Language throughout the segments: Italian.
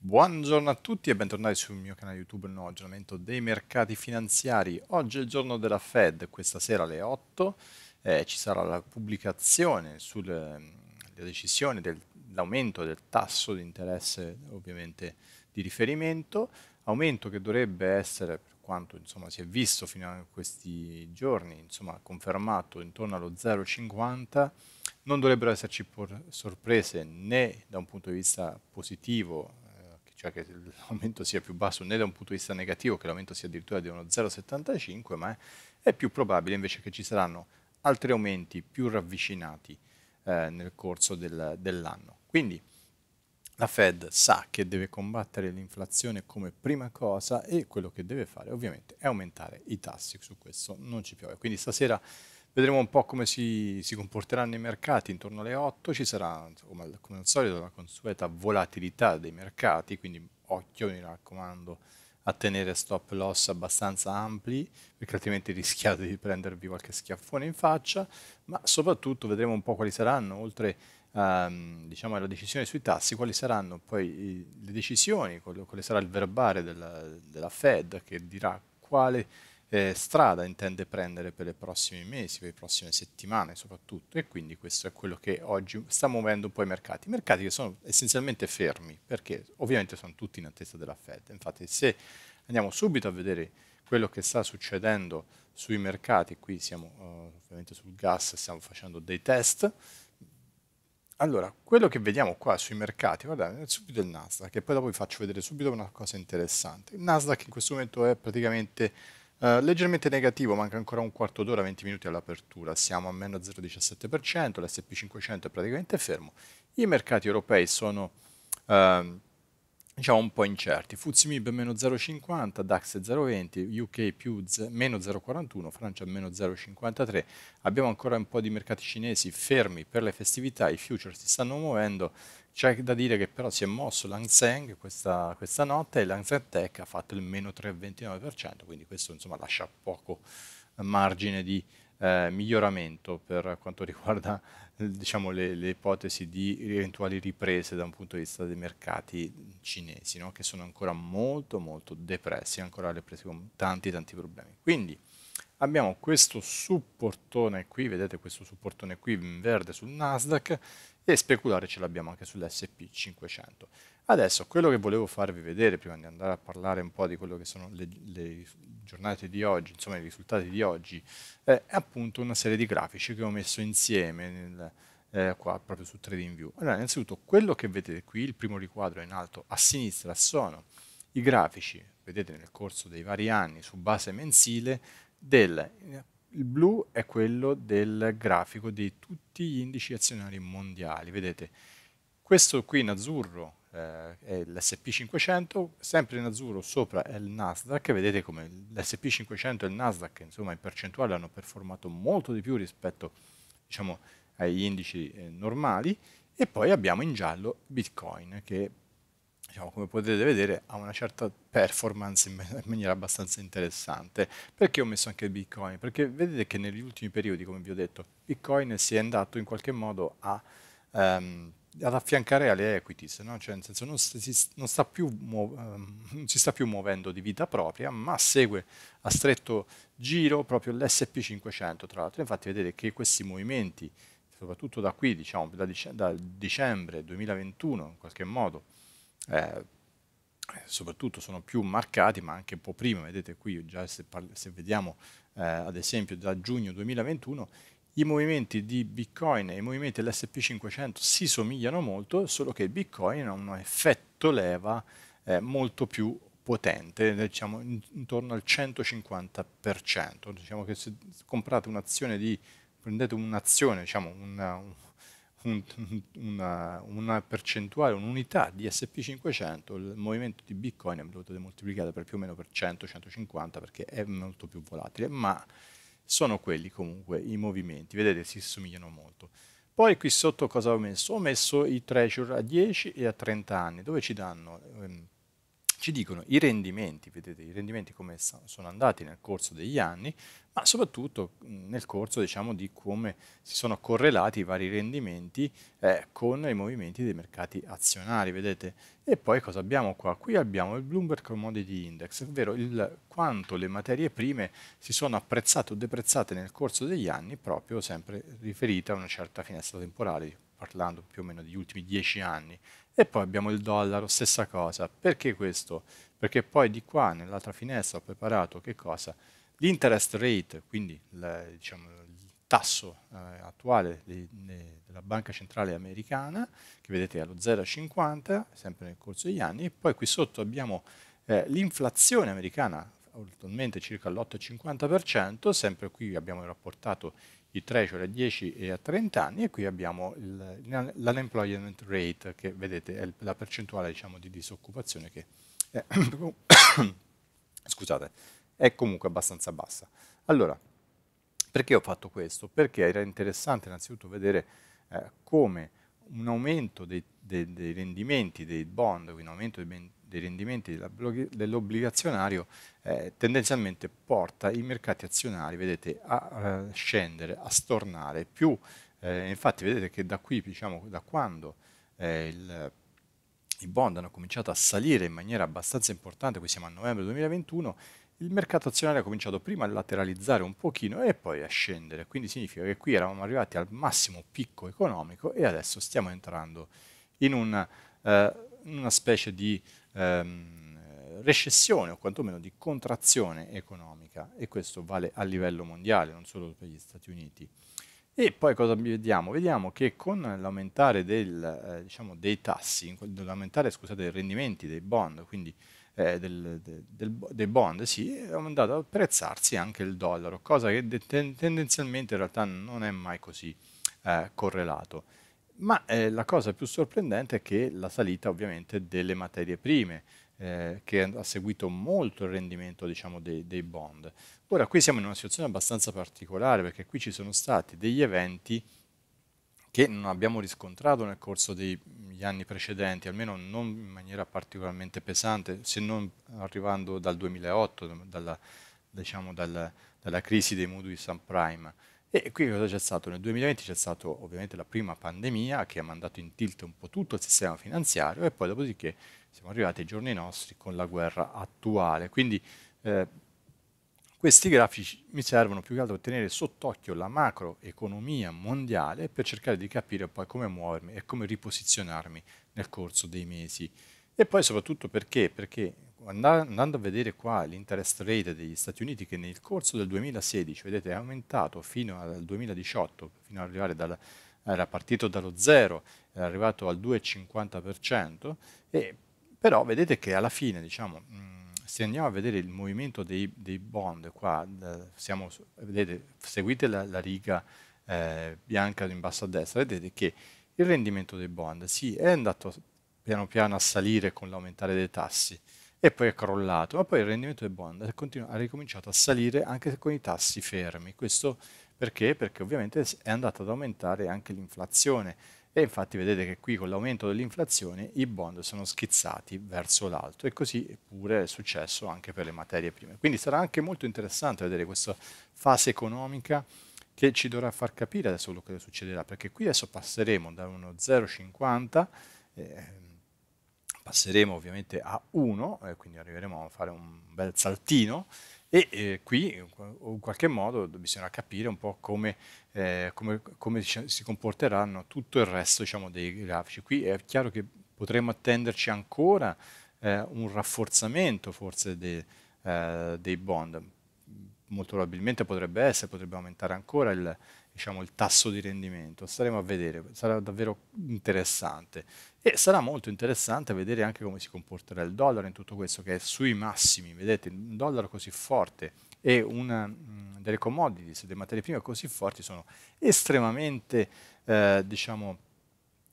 Buongiorno a tutti e bentornati sul mio canale YouTube il nuovo aggiornamento dei mercati finanziari. Oggi è il giorno della Fed, questa sera alle 8 eh, ci sarà la pubblicazione sulla ehm, decisione dell'aumento del tasso di interesse ovviamente di riferimento, aumento che dovrebbe essere per quanto insomma, si è visto fino a questi giorni, insomma, confermato intorno allo 0,50 non dovrebbero esserci sorprese né da un punto di vista positivo cioè che l'aumento sia più basso né da un punto di vista negativo, che l'aumento sia addirittura di uno 0,75, ma è, più probabile invece che ci saranno altri aumenti più ravvicinati eh, nel corso del, dell'anno. Quindi la Fed sa che deve combattere l'inflazione come prima cosa e quello che deve fare ovviamente è aumentare i tassi, su questo non ci piove. Quindi stasera Vedremo un po' come si, si comporteranno i mercati intorno alle 8, ci sarà insomma, come al solito la consueta volatilità dei mercati, quindi occhio mi raccomando a tenere stop loss abbastanza ampli perché altrimenti rischiate di prendervi qualche schiaffone in faccia, ma soprattutto vedremo un po' quali saranno, oltre ehm, diciamo, alla decisione sui tassi, quali saranno poi le decisioni, quale sarà il verbale della, della Fed che dirà quale eh, strada intende prendere per i prossimi mesi, per le prossime settimane soprattutto e quindi questo è quello che oggi sta muovendo un po' i mercati, mercati che sono essenzialmente fermi perché ovviamente sono tutti in attesa della Fed, infatti se andiamo subito a vedere quello che sta succedendo sui mercati, qui siamo uh, ovviamente sul gas, stiamo facendo dei test, allora, quello che vediamo qua sui mercati, guardate, è subito il Nasdaq, e poi dopo vi faccio vedere subito una cosa interessante. Il Nasdaq in questo momento è praticamente eh, leggermente negativo, manca ancora un quarto d'ora, 20 minuti all'apertura, siamo a meno 0,17%, l'SP500 è praticamente fermo. I mercati europei sono uh, diciamo un po' incerti, Fuzzi MIB meno 0,50, DAX 0,20, UK più meno 0,41, Francia meno 0,53, abbiamo ancora un po' di mercati cinesi fermi per le festività, i futures si stanno muovendo, c'è da dire che però si è mosso Lang questa, questa notte e Lang Tech ha fatto il meno 3,29%, quindi questo insomma, lascia poco margine di eh, miglioramento per quanto riguarda diciamo, le, le, ipotesi di eventuali riprese da un punto di vista dei mercati cinesi, no? che sono ancora molto molto depressi, ancora depressi con tanti tanti problemi. Quindi abbiamo questo supportone qui, vedete questo supportone qui in verde sul Nasdaq e speculare ce l'abbiamo anche sull'SP500. Adesso quello che volevo farvi vedere prima di andare a parlare un po' di quello che sono le, le giornate di oggi, insomma i risultati di oggi, eh, è appunto una serie di grafici che ho messo insieme nel, eh, qua proprio su TradingView. Allora, innanzitutto quello che vedete qui, il primo riquadro in alto a sinistra sono i grafici, vedete nel corso dei vari anni su base mensile, del, il blu è quello del grafico di tutti gli indici azionari mondiali, vedete, questo qui in azzurro eh, è l'SP500, sempre in azzurro sopra è il Nasdaq, vedete come l'SP500 e il Nasdaq insomma in percentuale hanno performato molto di più rispetto diciamo, agli indici eh, normali, e poi abbiamo in giallo Bitcoin che diciamo, come potete vedere, ha una certa performance in maniera abbastanza interessante. Perché ho messo anche Bitcoin? Perché vedete che negli ultimi periodi, come vi ho detto, Bitcoin si è andato in qualche modo a... Um, ad affiancare alle equities, no? cioè nel senso non, si, non, sta più ehm, non si sta più muovendo di vita propria, ma segue a stretto giro proprio l'SP500, tra l'altro infatti vedete che questi movimenti, soprattutto da qui, diciamo da, dicembre 2021 in qualche modo, eh, soprattutto sono più marcati, ma anche un po' prima, vedete qui già se, se vediamo eh, ad esempio da giugno 2021, i movimenti di Bitcoin e i movimenti dell'SP 500 si somigliano molto, solo che Bitcoin ha un effetto leva eh, molto più potente, diciamo intorno al 150%. Diciamo che se comprate un'azione di prendete un'azione, diciamo una, un, una, una, percentuale, un'unità di SP500, il movimento di Bitcoin è venuto moltiplicata per più o meno per 100-150 perché è molto più volatile, ma sono quelli comunque i movimenti, vedete si somigliano molto. Poi qui sotto cosa ho messo? Ho messo i treasure a 10 e a 30 anni, dove ci danno ehm, ci dicono i rendimenti, vedete i rendimenti come sono andati nel corso degli anni, ma soprattutto nel corso diciamo, di come si sono correlati i vari rendimenti eh, con i movimenti dei mercati azionari, vedete? E poi cosa abbiamo qua? Qui abbiamo il Bloomberg Commodity Index, ovvero il, quanto le materie prime si sono apprezzate o deprezzate nel corso degli anni, proprio sempre riferite a una certa finestra temporale, parlando più o meno degli ultimi dieci anni. E poi abbiamo il dollaro, stessa cosa. Perché questo? Perché poi di qua, nell'altra finestra, ho preparato che cosa? L'interest rate, quindi la, diciamo, il tasso eh, attuale di, de, della Banca Centrale Americana, che vedete è allo 0,50, sempre nel corso degli anni, e poi qui sotto abbiamo eh, l'inflazione americana, attualmente circa l'8,50%, sempre qui abbiamo rapportato i 3, cioè a 10 e a 30 anni, e qui abbiamo l'unemployment rate, che vedete è la percentuale diciamo, di disoccupazione che è, scusate, è comunque abbastanza bassa. Allora, perché ho fatto questo? Perché era interessante innanzitutto vedere eh, come un aumento dei, dei, dei, rendimenti dei bond, quindi un aumento dei, dei rendimenti dell'obbligazionario, eh, tendenzialmente porta i mercati azionari vedete, a, eh, scendere, a stornare più. Eh, infatti vedete che da qui, diciamo, da quando eh, il, i bond hanno cominciato a salire in maniera abbastanza importante, qui siamo a novembre 2021, il mercato azionario ha cominciato prima a lateralizzare un pochino e poi a scendere, quindi significa che qui eravamo arrivati al massimo picco economico e adesso stiamo entrando in una, eh, una specie di ehm, recessione o quantomeno di contrazione economica e questo vale a livello mondiale, non solo per gli Stati Uniti. E poi cosa vediamo? Vediamo che con l'aumentare del, eh, diciamo, dei tassi, l'aumentare scusate, dei rendimenti dei bond, quindi eh, del, de, del, dei bond, sì, è andato ad apprezzarsi anche il dollaro, cosa che ten tendenzialmente in realtà non è mai così eh, correlato. Ma eh, la cosa più sorprendente è che la salita ovviamente delle materie prime, eh, che ha seguito molto il rendimento diciamo, dei, dei, bond. Ora qui siamo in una situazione abbastanza particolare perché qui ci sono stati degli eventi che non abbiamo riscontrato nel corso degli anni precedenti, almeno non in maniera particolarmente pesante, se non arrivando dal 2008, dalla, diciamo dal, dalla crisi dei mutui subprime. E qui cosa c'è stato? Nel 2020 c'è stata ovviamente la prima pandemia che ha mandato in tilt un po' tutto il sistema finanziario e poi dopodiché siamo arrivati ai giorni nostri con la guerra attuale. Quindi eh, questi grafici mi servono più che altro a tenere sott'occhio la macroeconomia mondiale per cercare di capire poi come muovermi e come riposizionarmi nel corso dei mesi. E poi soprattutto perché? Perché andando a vedere qua l'interest rate degli Stati Uniti che nel corso del 2016, vedete, è aumentato fino al 2018, fino ad arrivare dal era partito dallo 0, è arrivato al 2,50%, e però vedete che alla fine, diciamo, se andiamo a vedere il movimento dei, dei bond qua, siamo, vedete, seguite la, la riga eh, bianca in basso a destra, vedete che il rendimento dei bond sì, è andato piano piano a salire con l'aumentare dei tassi e poi è crollato, ma poi il rendimento dei bond ha ricominciato a salire anche con i tassi fermi. Questo perché? Perché ovviamente è andata ad aumentare anche l'inflazione e infatti vedete che qui con l'aumento dell'inflazione i bond sono schizzati verso l'alto e così pure è successo anche per le materie prime. Quindi sarà anche molto interessante vedere questa fase economica che ci dovrà far capire adesso quello che succederà, perché qui adesso passeremo da uno 0,50, eh, passeremo ovviamente a 1, eh, quindi arriveremo a fare un bel saltino e eh, qui in qualche modo bisognerà capire un po' come, eh, come, come si comporteranno tutto il resto diciamo, dei grafici. Qui è chiaro che potremmo attenderci ancora eh, un rafforzamento forse de, eh, dei bond, molto probabilmente potrebbe essere, potrebbe aumentare ancora il, diciamo, il tasso di rendimento. Staremo a vedere, sarà davvero interessante. E sarà molto interessante vedere anche come si comporterà il dollaro in tutto questo, che è sui massimi, vedete, un dollaro così forte e una, mm, delle commodities, delle materie prime così forti sono estremamente, eh, diciamo,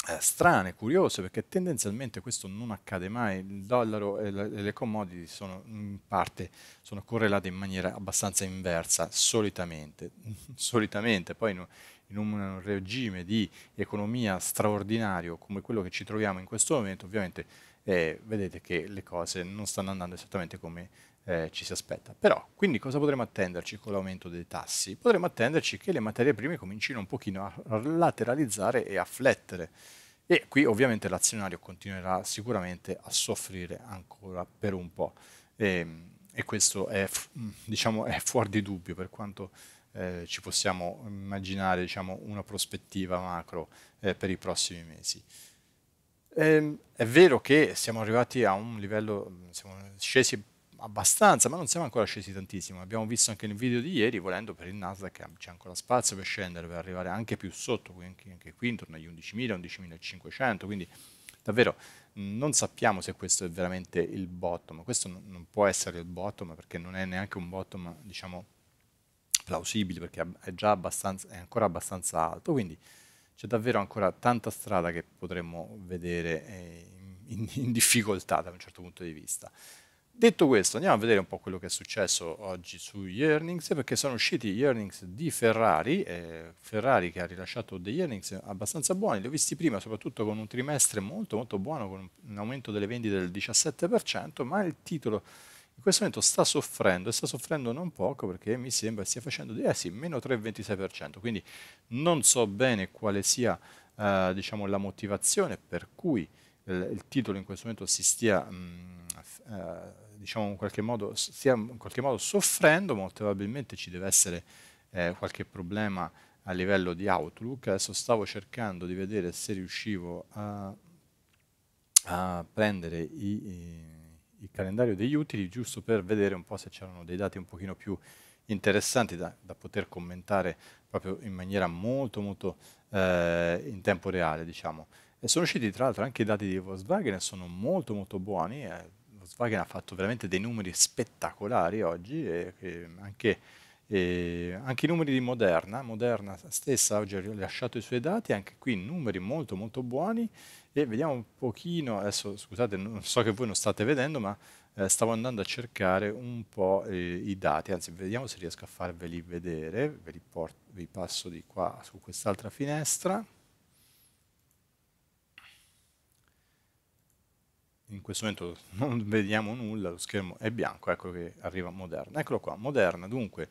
eh, strane, curiose, perché tendenzialmente questo non accade mai, il dollaro e le, le commodity sono in parte sono correlate in maniera abbastanza inversa, solitamente, solitamente poi in, in un regime di economia straordinario come quello che ci troviamo in questo momento, ovviamente eh, vedete che le cose non stanno andando esattamente come eh, ci si aspetta. Però, quindi cosa potremmo attenderci con l'aumento dei tassi? Potremmo attenderci che le materie prime comincino un pochino a lateralizzare e a flettere. E qui ovviamente l'azionario continuerà sicuramente a soffrire ancora per un po'. E, ehm, e questo è, mm, diciamo, è, fuori di dubbio per quanto eh, ci possiamo immaginare diciamo, una prospettiva macro eh, per i prossimi mesi. Ehm, è vero che siamo arrivati a un livello, mm, siamo scesi abbastanza, ma non siamo ancora scesi tantissimo. Abbiamo visto anche nel video di ieri, volendo per il Nasdaq c'è ancora spazio per scendere, per arrivare anche più sotto, anche, anche qui intorno agli 11.000, 11.500, quindi davvero non sappiamo se questo è veramente il bottom. Questo non può essere il bottom perché non è neanche un bottom, diciamo, plausibile perché è già abbastanza, è ancora abbastanza alto, quindi c'è davvero ancora tanta strada che potremmo vedere eh, in, in difficoltà da un certo punto di vista. Detto questo, andiamo a vedere un po' quello che è successo oggi sugli earnings, perché sono usciti gli earnings di Ferrari, eh, Ferrari che ha rilasciato degli earnings abbastanza buoni, li ho visti prima, soprattutto con un trimestre molto molto buono, con un aumento delle vendite del 17%, ma il titolo in questo momento sta soffrendo e sta soffrendo non poco perché mi sembra stia facendo, eh sì, meno 3,26%, quindi non so bene quale sia eh, diciamo, la motivazione per cui il, il, titolo in questo momento si stia... Mh, mm, eh, diciamo in qualche modo, stiamo in qualche modo soffrendo, molto probabilmente ci deve essere eh, qualche problema a livello di Outlook. Adesso stavo cercando di vedere se riuscivo a, a prendere i, i, il calendario degli utili, giusto per vedere un po' se c'erano dei dati un pochino più interessanti da, da poter commentare proprio in maniera molto molto eh, in tempo reale, diciamo. E sono usciti tra l'altro anche i dati di Volkswagen, sono molto molto buoni, eh, Volkswagen ha fatto veramente dei numeri spettacolari oggi, e, e anche, e anche i numeri di Moderna, Moderna stessa oggi ha rilasciato i suoi dati, anche qui numeri molto molto buoni e vediamo un pochino, adesso scusate non so che voi non state vedendo ma eh, stavo andando a cercare un po' eh, i dati, anzi vediamo se riesco a farveli vedere, ve li, porto, vi passo di qua su quest'altra finestra. in questo momento non vediamo nulla, lo schermo è bianco, ecco che arriva Moderna. Eccolo qua, Moderna, dunque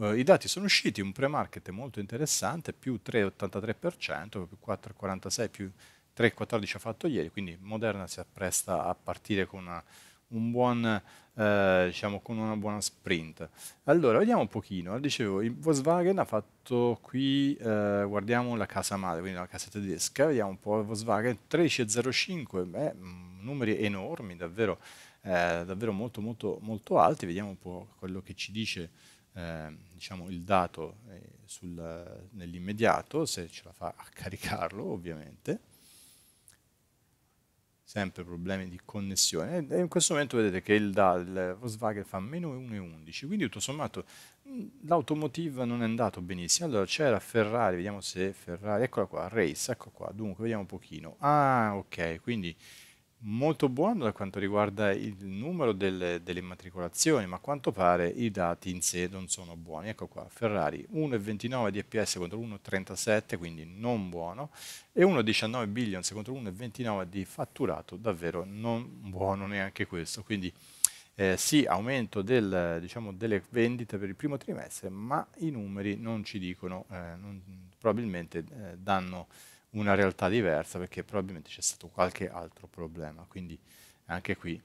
eh, i dati sono usciti, un pre-market molto interessante, più 3,83%, più 4,46%, più 3,14% ha fatto ieri, quindi Moderna si appresta a partire con una, un buon, eh, diciamo, con una buona sprint. Allora, vediamo un pochino, dicevo, Volkswagen ha fatto qui, eh, guardiamo la casa madre, quindi la casa tedesca, vediamo un po' Volkswagen, 13,05, beh mm, numeri enormi, davvero, eh, davvero molto, molto, molto alti. Vediamo un po' quello che ci dice eh, diciamo, il dato eh, sul, nell'immediato, se ce la fa a caricarlo ovviamente. Sempre problemi di connessione. E in questo momento vedete che il, il Volkswagen fa meno 1,11, quindi tutto sommato mm, l'automotive non è andato benissimo. Allora c'era Ferrari, vediamo se Ferrari, eccola qua, Race, ecco qua, dunque vediamo un pochino. Ah, ok, quindi molto buono da quanto riguarda il numero delle, delle, immatricolazioni, ma a quanto pare i dati in sé non sono buoni. Ecco qua, Ferrari 1,29 di EPS contro 1,37, quindi non buono, e 1,19 billions contro 1,29 di fatturato, davvero non buono neanche questo. Quindi eh, sì, aumento del, diciamo, delle vendite per il primo trimestre, ma i numeri non ci dicono, eh, non, probabilmente eh, danno una realtà diversa perché probabilmente c'è stato qualche altro problema. Quindi anche qui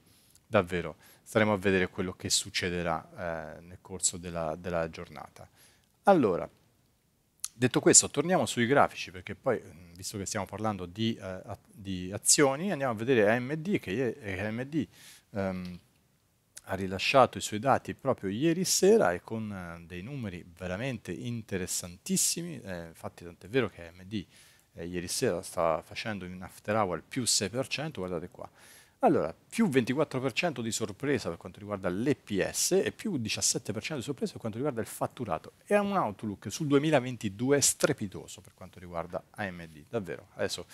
davvero staremo a vedere quello che succederà eh, nel corso della, della, giornata. Allora, detto questo, torniamo sui grafici perché poi, mm, visto che stiamo parlando di, eh, di azioni, andiamo a vedere AMD che AMD ehm, ha rilasciato i suoi dati proprio ieri sera e con eh, dei numeri veramente interessantissimi, eh, infatti tant'è vero che AMD eh, ieri sera sta facendo in after hour più 6%, guardate qua. Allora, più 24% di sorpresa per quanto riguarda l'EPS e più 17% di sorpresa per quanto riguarda il fatturato. E ha un outlook sul 2022 strepitoso per quanto riguarda AMD, davvero. Adesso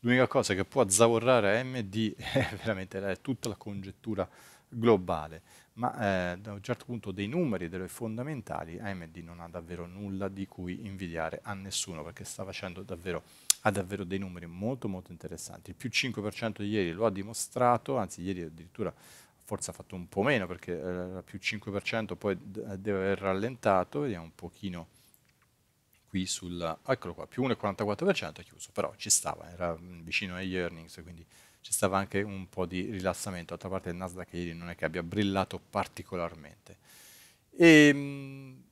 l'unica cosa che può zavorrare AMD è veramente è tutta la congettura globale ma eh, da un certo punto dei numeri, delle fondamentali, AMD non ha davvero nulla di cui invidiare a nessuno, perché sta facendo davvero, ha davvero dei numeri molto molto interessanti. Il più 5% di ieri lo ha dimostrato, anzi ieri addirittura forse ha fatto un po' meno, perché era eh, più 5%, poi eh, deve aver rallentato, vediamo un pochino qui sul, eccolo qua, più 1,44% è chiuso, però ci stava, era mm, vicino agli earnings, quindi ci stava anche un po' di rilassamento, d'altra parte il Nasdaq ieri non è che abbia brillato particolarmente. E, ehm,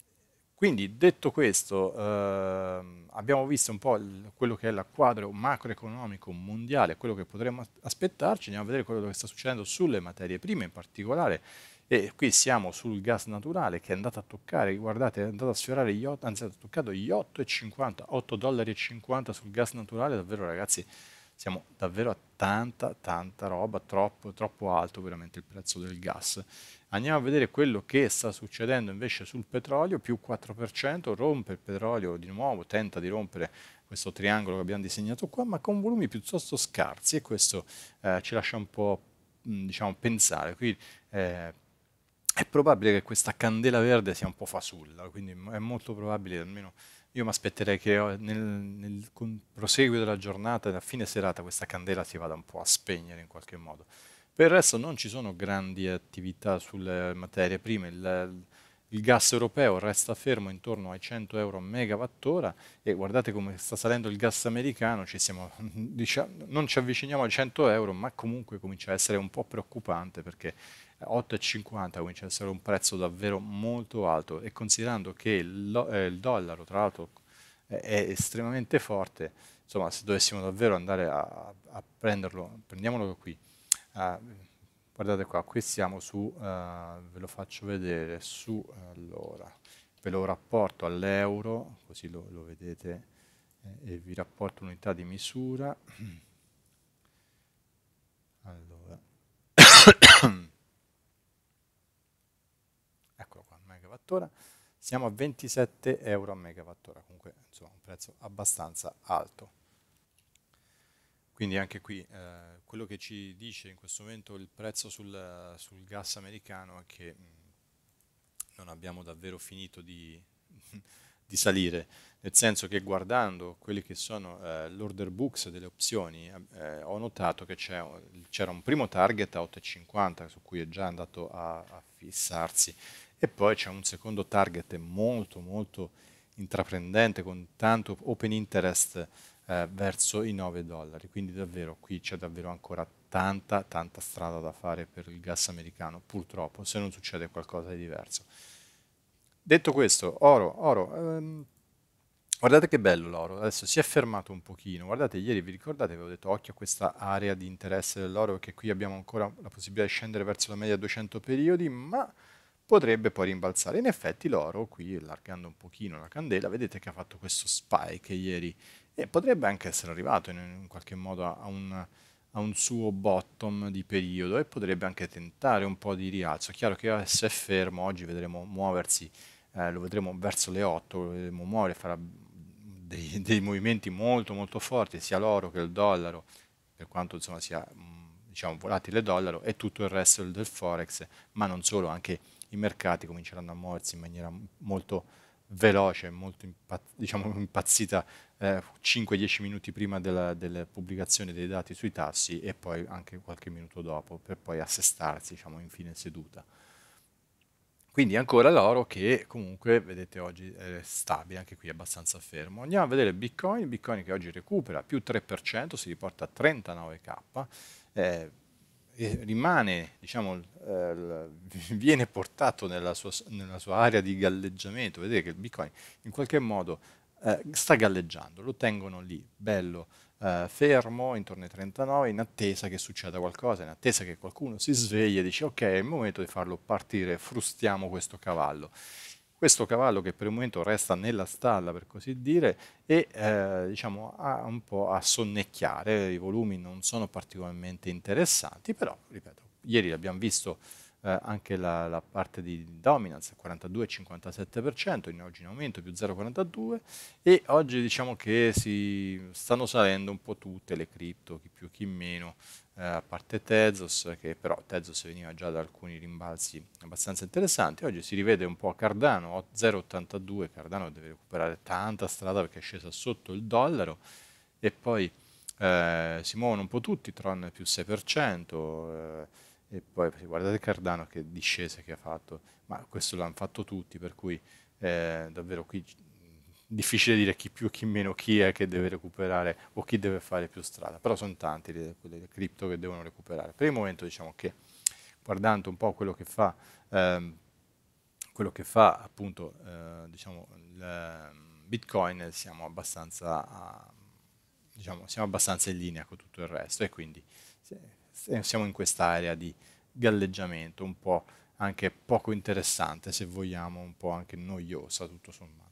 quindi detto questo, eh, abbiamo visto un po' il, quello che è il quadro macroeconomico mondiale, quello che potremmo aspettarci, andiamo a vedere quello che sta succedendo sulle materie prime in particolare. E qui siamo sul gas naturale che è andato a toccare, guardate, è andato a sfiorare gli 8, anzi ha toccato gli 8,50, 8,50 dollari sul gas naturale, davvero ragazzi siamo davvero a tanta, tanta roba, troppo, troppo alto veramente il prezzo del gas. Andiamo a vedere quello che sta succedendo invece sul petrolio, più 4%, rompe il petrolio di nuovo, tenta di rompere questo triangolo che abbiamo disegnato qua, ma con volumi piuttosto scarsi e questo eh, ci lascia un po' mm, diciamo, pensare. Qui, eh, è probabile che questa candela verde sia un po' fasulla, quindi è molto probabile, almeno io mi aspetterei che eh, nel, nel proseguo della giornata, a fine serata, questa candela si vada un po' a spegnere in qualche modo. Per il resto non ci sono grandi attività sulle materie prime, il, il gas europeo resta fermo intorno ai 100 euro megawattora e guardate come sta salendo il gas americano, ci siamo, diciamo, non ci avviciniamo ai 100 euro ma comunque comincia a essere un po' preoccupante perché 8,50 Winchester è un prezzo davvero molto alto e considerando che il, eh, il dollaro tra l'altro è estremamente forte, insomma se dovessimo davvero andare a, a prenderlo, prendiamolo qui, uh, guardate qua, qui siamo su, uh, ve lo faccio vedere, su, allora, ve lo rapporto all'euro, così lo, lo vedete eh, e vi rapporto unità di misura. Allora. megawattora, siamo a 27 euro a megawattora, comunque insomma, un prezzo abbastanza alto. Quindi anche qui eh, quello che ci dice in questo momento il prezzo sul, sul gas americano è che mm, non abbiamo davvero finito di, di, salire, nel senso che guardando quelli che sono eh, l'order books delle opzioni eh, ho notato che c'era un primo target a 8,50 su cui è già andato a, a fissarsi e poi c'è un secondo target molto molto intraprendente con tanto open interest eh, verso i 9 dollari. Quindi davvero qui c'è davvero ancora tanta tanta strada da fare per il gas americano, purtroppo, se non succede qualcosa di diverso. Detto questo, oro, oro, ehm, guardate che bello l'oro, adesso si è fermato un pochino, guardate ieri vi ricordate avevo detto occhio a questa area di interesse dell'oro perché qui abbiamo ancora la possibilità di scendere verso la media 200 periodi, ma potrebbe poi rimbalzare. In effetti l'oro, qui allargando un pochino la candela, vedete che ha fatto questo spike ieri e potrebbe anche essere arrivato in, in qualche modo a un, a un, suo bottom di periodo e potrebbe anche tentare un po' di rialzo. È chiaro che adesso è fermo oggi vedremo muoversi, eh, lo vedremo verso le 8, lo vedremo muovere, farà dei, dei movimenti molto molto forti, sia l'oro che il dollaro, per quanto insomma sia diciamo volatile dollaro e tutto il resto del forex, ma non solo, anche i mercati cominceranno a muoversi in maniera molto veloce, molto impazz- diciamo impazzita, eh, 5-10 minuti prima della, della, pubblicazione dei dati sui tassi e poi anche qualche minuto dopo, per poi assestarsi diciamo, in fine seduta. Quindi ancora l'oro che comunque vedete oggi è stabile, anche qui abbastanza fermo. Andiamo a vedere Bitcoin, Bitcoin che oggi recupera più 3%, si riporta a 39k. Eh, rimane, diciamo, eh, viene portato nella sua, nella sua, area di galleggiamento. Vedete che il Bitcoin in qualche modo eh, sta galleggiando, lo tengono lì, bello, eh, fermo, intorno ai 39, in attesa che succeda qualcosa, in attesa che qualcuno si sveglia e dice ok, è il momento di farlo partire, frustiamo questo cavallo questo cavallo che per il momento resta nella stalla per così dire e eh, diciamo a un po' a sonnecchiare, i volumi non sono particolarmente interessanti, però ripeto, ieri abbiamo visto eh, anche la, la, parte di dominance 42,57%, in oggi in aumento più 0,42 e oggi diciamo che si stanno salendo un po' tutte le cripto, chi più chi meno, eh, a parte Tezos, che però Tezos veniva già da alcuni rimbalzi abbastanza interessanti. Oggi si rivede un po' Cardano, 0,82, Cardano deve recuperare tanta strada perché è scesa sotto il dollaro e poi eh, si muovono un po' tutti, Tron più 6%. Eh, e poi guardate Cardano che discese che ha fatto, ma questo l'hanno fatto tutti, per cui eh, davvero qui difficile dire chi più e chi meno, chi è che deve recuperare o chi deve fare più strada, però sono tanti le, le cripto che devono recuperare. Per il momento diciamo che guardando un po' quello che fa, ehm, quello che fa appunto eh, diciamo, il ehm, Bitcoin siamo abbastanza, diciamo, siamo abbastanza in linea con tutto il resto e quindi siamo in quest'area di galleggiamento un po' anche poco interessante se vogliamo, un po' anche noiosa tutto sommato.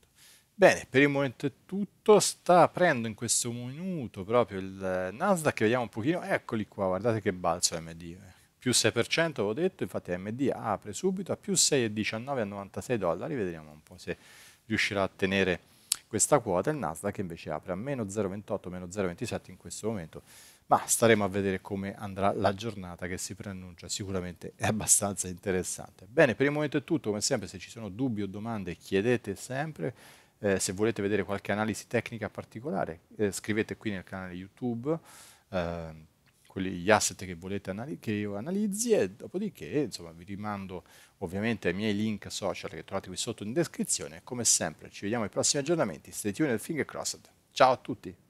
Bene, per il momento è tutto, sta aprendo in questo minuto proprio il Nasdaq, vediamo un pochino, eccoli qua, guardate che balzo MD, più 6% avevo detto, infatti MD apre subito a più 6,19 a 96 dollari, vedremo un po' se riuscirà a tenere questa quota, il Nasdaq invece apre a meno 0,28, meno 0,27 in questo momento, ma staremo a vedere come andrà la giornata che si preannuncia, sicuramente è abbastanza interessante. Bene, per il momento è tutto, come sempre se ci sono dubbi o domande chiedete sempre, eh, se volete vedere qualche analisi tecnica particolare, eh, scrivete qui nel canale YouTube eh, quelli, gli asset che volete anali- che io analizzi e dopodiché insomma, vi rimando ovviamente ai miei link social che trovate qui sotto in descrizione. Come sempre ci vediamo ai prossimi aggiornamenti, stay tuned e finger crossed. Ciao a tutti!